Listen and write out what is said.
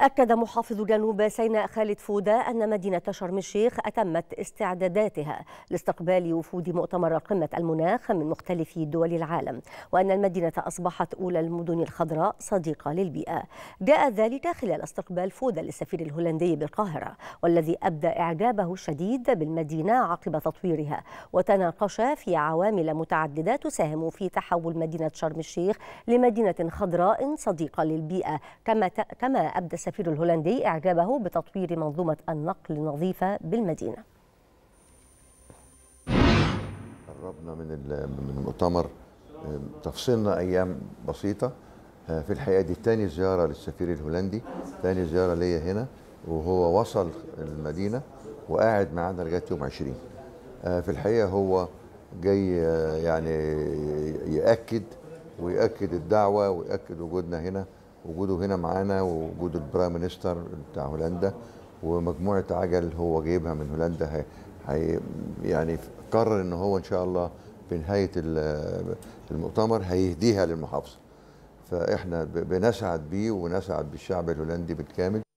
أكد محافظ جنوب سيناء خالد فودة أن مدينة شرم الشيخ أتمت استعداداتها لاستقبال وفود مؤتمر قمة المناخ من مختلف دول العالم وأن المدينة أصبحت أولى المدن الخضراء صديقة للبيئة جاء ذلك خلال استقبال فودة للسفير الهولندي بالقاهرة والذي أبدى إعجابه الشديد بالمدينة عقب تطويرها وتناقش في عوامل متعددة تساهم في تحول مدينة شرم الشيخ لمدينة خضراء صديقة للبيئة كما كما أبدى السفير الهولندي إعجابه بتطوير منظومة النقل النظيفة بالمدينة قربنا من من المؤتمر تفصيلنا أيام بسيطة آه، في الحقيقة دي تاني زيارة للسفير الهولندي تاني زيارة ليا هنا وهو وصل المدينة وقاعد معانا لغاية يوم 20 آه، في الحقيقة هو جاي آه، يعني يأكد ويأكد الدعوة ويأكد وجودنا هنا وجوده هنا معانا ووجود البرايم مينستر بتاع هولندا ومجموعه عجل هو جايبها من هولندا هي هي يعني قرر ان هو ان شاء الله في نهايه المؤتمر هيهديها للمحافظه فاحنا بنسعد بيه ونسعد بالشعب الهولندي بالكامل